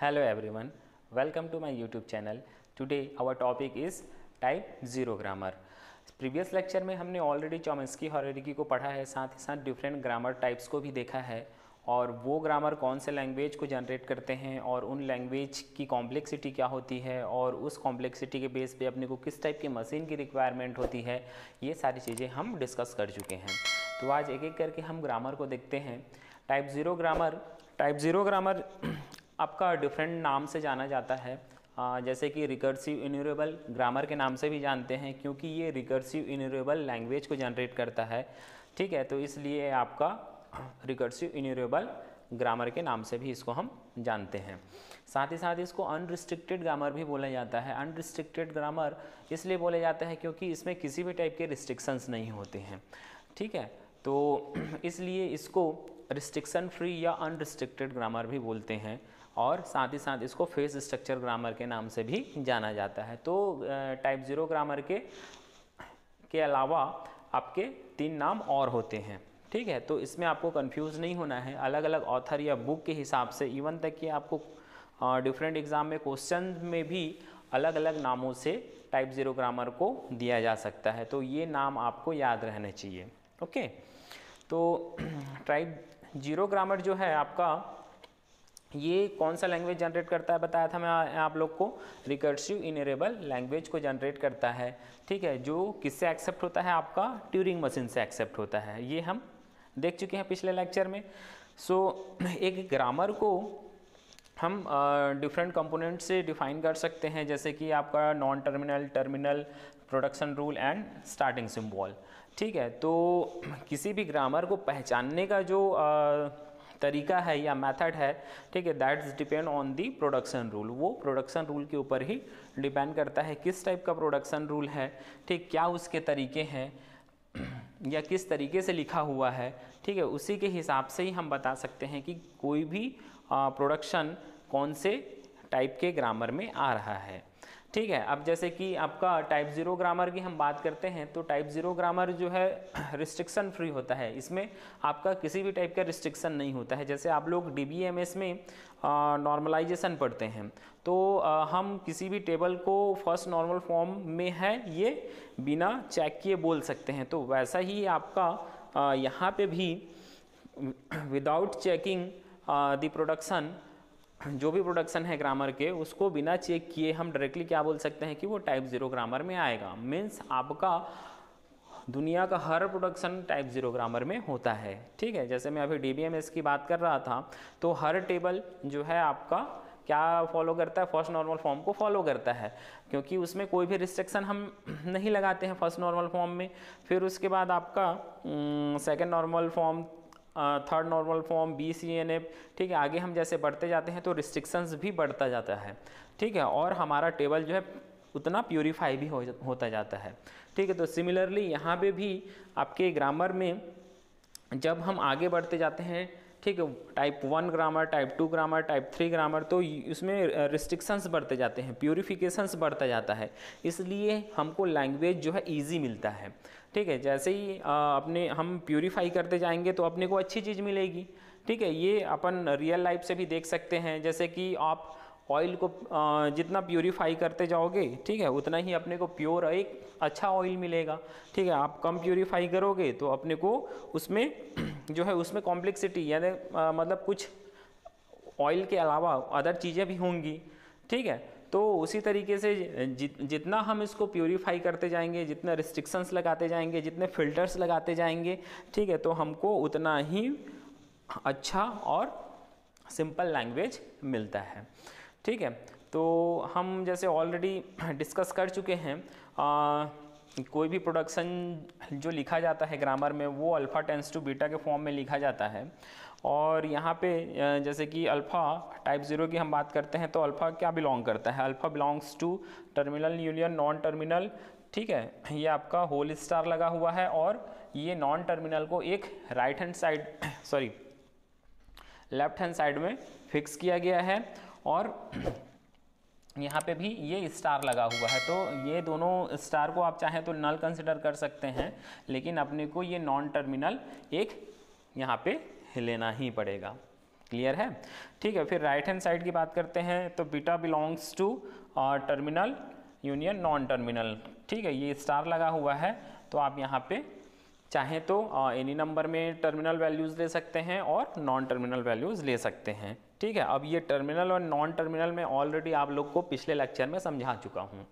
hello everyone welcome to my YouTube channel today our topic is type zero grammar previous lecture में हमने already चॉमिस्की हॉरेरिकी को पढ़ा है साथ ही साथ डिफरेंट ग्रामर टाइप्स को भी देखा है और वो ग्रामर कौन से लैंग्वेज को जनरेट करते हैं और उन लैंग्वेज की कॉम्प्लेक्सिटी क्या होती है और उस कॉम्प्लेक्सिटी के बेस पे अपने को किस टाइप की मशीन की रिक्वायरमेंट होती है ये सारी चीज़ें हम डिस्कस कर चुके हैं तो आज एक एक करके हम ग्रामर को देखते हैं type zero grammar type zero grammar आपका डिफरेंट नाम से जाना जाता है आ, जैसे कि रिकर्सिव इन्यूरेबल ग्रामर के नाम से भी जानते हैं क्योंकि ये रिकर्सिव इन्यूरेबल लैंग्वेज को जनरेट करता है ठीक है तो इसलिए आपका रिकर्सिव इन्यूरेबल ग्रामर के नाम से भी इसको हम जानते हैं साथ ही साथ इसको अनरिस्ट्रिक्टेड ग्रामर भी बोला जाता है अनरिस्ट्रिक्टेड ग्रामर इसलिए बोला जाता है क्योंकि इसमें किसी भी टाइप के रिस्ट्रिक्शंस नहीं होते हैं ठीक है तो इसलिए इसको रिस्ट्रिक्शन फ्री या अनरिस्ट्रिक्टेड ग्रामर भी बोलते हैं और साथ ही साथ इसको फेस स्ट्रक्चर ग्रामर के नाम से भी जाना जाता है तो टाइप ज़ीरो ग्रामर के के अलावा आपके तीन नाम और होते हैं ठीक है तो इसमें आपको कंफ्यूज नहीं होना है अलग अलग ऑथर या बुक के हिसाब से इवन तक कि आपको डिफरेंट एग्ज़ाम में क्वेश्चन में भी अलग अलग नामों से टाइप ज़ीरो ग्रामर को दिया जा सकता है तो ये नाम आपको याद रहना चाहिए ओके तो टाइप जीरो ग्रामर जो है आपका ये कौन सा लैंग्वेज जनरेट करता है बताया था मैं आप लोग को रिकर्सिव इनरेबल लैंग्वेज को जनरेट करता है ठीक है जो किससे एक्सेप्ट होता है आपका ट्यूरिंग मशीन से एक्सेप्ट होता है ये हम देख चुके हैं पिछले लेक्चर में सो so, एक ग्रामर को हम डिफरेंट कंपोनेंट से डिफाइन कर सकते हैं जैसे कि आपका non terminal terminal production rule and starting symbol ठीक है तो किसी भी ग्रामर को पहचानने का जो uh, तरीका है या मेथड है ठीक है that's depend on the production rule वो प्रोडक्शन रूल के ऊपर ही डिपेंड करता है किस टाइप का प्रोडक्शन रूल है ठीक क्या उसके तरीके हैं या किस तरीके से लिखा हुआ है ठीक है उसी के हिसाब से ही हम बता सकते हैं कि कोई भी प्रोडक्शन कौन से टाइप के ग्रामर में आ रहा है ठीक है अब जैसे कि आपका टाइप ज़ीरो ग्रामर की हम बात करते हैं तो टाइप ज़ीरो ग्रामर जो है रिस्ट्रिक्शन फ्री होता है इसमें आपका किसी भी टाइप का रिस्ट्रिक्शन नहीं होता है जैसे आप लोग डी में नॉर्मलाइजेशन पढ़ते हैं तो आ, हम किसी भी टेबल को फर्स्ट नॉर्मल फॉर्म में है ये बिना चेक किए बोल सकते हैं तो वैसा ही आपका यहाँ पर भी विदाउट चेकिंग द प्रोडक्शन जो भी प्रोडक्शन है ग्रामर के उसको बिना चेक किए हम डायरेक्टली क्या बोल सकते हैं कि वो टाइप ज़ीरो ग्रामर में आएगा मीन्स आपका दुनिया का हर प्रोडक्शन टाइप ज़ीरो ग्रामर में होता है ठीक है जैसे मैं अभी डी की बात कर रहा था तो हर टेबल जो है आपका क्या फॉलो करता है फर्स्ट नॉर्मल फॉर्म को फॉलो करता है क्योंकि उसमें कोई भी रिस्ट्रिक्शन हम नहीं लगाते हैं फर्स्ट नॉर्मल फॉर्म में फिर उसके बाद आपका second normal form third normal form B C N F ठीक है आगे हम जैसे बढ़ते जाते हैं तो रिस्ट्रिक्शंस भी बढ़ता जाता है ठीक है और हमारा टेबल जो है उतना प्योरीफाई भी हो होता जाता है ठीक है तो सिमिलरली यहाँ पे भी आपके ग्रामर में जब हम आगे बढ़ते जाते हैं ठीक है type one grammar type two grammar type three grammar तो इसमें रिस्ट्रिक्शंस बढ़ते जाते हैं प्योरीफिकेशंस बढ़ता जाता है इसलिए हमको लैंग्वेज जो है ईजी मिलता है ठीक है जैसे ही अपने हम प्योरीफाई करते जाएंगे तो अपने को अच्छी चीज़ मिलेगी ठीक है ये अपन रियल लाइफ से भी देख सकते हैं जैसे कि आप ऑयल को जितना प्योरीफाई करते जाओगे ठीक है उतना ही अपने को प्योर एक अच्छा ऑयल मिलेगा ठीक है आप कम प्योरीफाई करोगे तो अपने को उसमें जो है उसमें कॉम्प्लेक्सिटी यानी मतलब कुछ ऑयल के अलावा अदर चीज़ें भी होंगी ठीक है तो उसी तरीके से जित जितना हम इसको प्योरीफाई करते जाएंगे जितने रिस्ट्रिक्शंस लगाते जाएंगे जितने फिल्टर्स लगाते जाएंगे ठीक है तो हमको उतना ही अच्छा और सिंपल लैंग्वेज मिलता है ठीक है तो हम जैसे ऑलरेडी डिस्कस कर चुके हैं आ, कोई भी प्रोडक्शन जो लिखा जाता है ग्रामर में वो अल्फ़ा टेंस टू बीटा के फॉर्म में लिखा जाता है और यहाँ पे जैसे कि अल्फ़ा टाइप ज़ीरो की हम बात करते हैं तो अल्फ़ा क्या बिलोंग करता है alpha belongs to terminal union non terminal ठीक है ये आपका होल स्टार लगा हुआ है और ये नॉन टर्मिनल को एक right hand side sorry left hand side में फिक्स किया गया है और यहाँ पे भी ये स्टार लगा हुआ है तो ये दोनों स्टार को आप चाहें तो नल कंसिडर कर सकते हैं लेकिन अपने को ये नॉन टर्मिनल एक यहाँ पे लेना ही पड़ेगा क्लियर है ठीक है फिर राइट हैंड साइड की बात करते हैं तो beta belongs to terminal union non terminal ठीक है ये स्टार लगा हुआ है तो आप यहाँ पे चाहें तो एनी uh, नंबर में टर्मिनल वैल्यूज़ ले सकते हैं और नॉन टर्मिनल वैल्यूज़ ले सकते हैं ठीक है अब ये टर्मिनल और नॉन टर्मिनल में ऑलरेडी आप लोग को पिछले लेक्चर में समझा चुका हूँ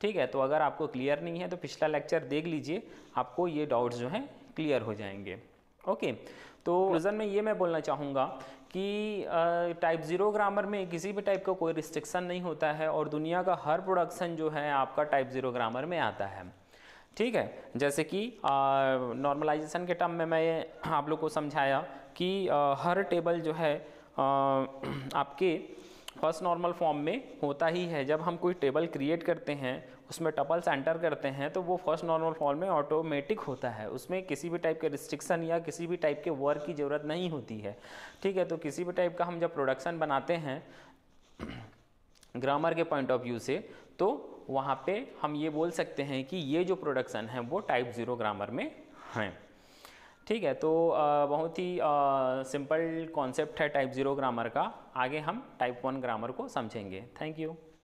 ठीक है तो अगर आपको क्लियर नहीं है तो पिछला लेक्चर देख लीजिए आपको ये डाउट्स जो हैं क्लियर हो जाएंगे ओके तो रिजन में ये मैं बोलना चाहूँगा कि टाइप ज़ीरो ग्रामर में किसी भी टाइप का कोई रिस्ट्रिक्शन नहीं होता है और दुनिया का हर प्रोडक्शन जो है आपका टाइप ज़ीरो ग्रामर में आता है ठीक है जैसे कि नॉर्मलाइजेशन के टर्म में मैं आप लोग को समझाया कि आ, हर टेबल जो है आपके फर्स्ट नॉर्मल फॉर्म में होता ही है जब हम कोई टेबल क्रिएट करते हैं उसमें टपल्स एंटर करते हैं तो वो फर्स्ट नॉर्मल फॉर्म में ऑटोमेटिक होता है उसमें किसी भी टाइप के रिस्ट्रिक्शन या किसी भी टाइप के वर्क की ज़रूरत नहीं होती है ठीक है तो किसी भी टाइप का हम जब प्रोडक्शन बनाते हैं ग्रामर के पॉइंट ऑफ व्यू से तो वहाँ पे हम ये बोल सकते हैं कि ये जो प्रोडक्शन है वो टाइप ज़ीरो ग्रामर में हैं ठीक है तो बहुत ही सिंपल कॉन्सेप्ट है टाइप ज़ीरो ग्रामर का आगे हम टाइप वन ग्रामर को समझेंगे थैंक यू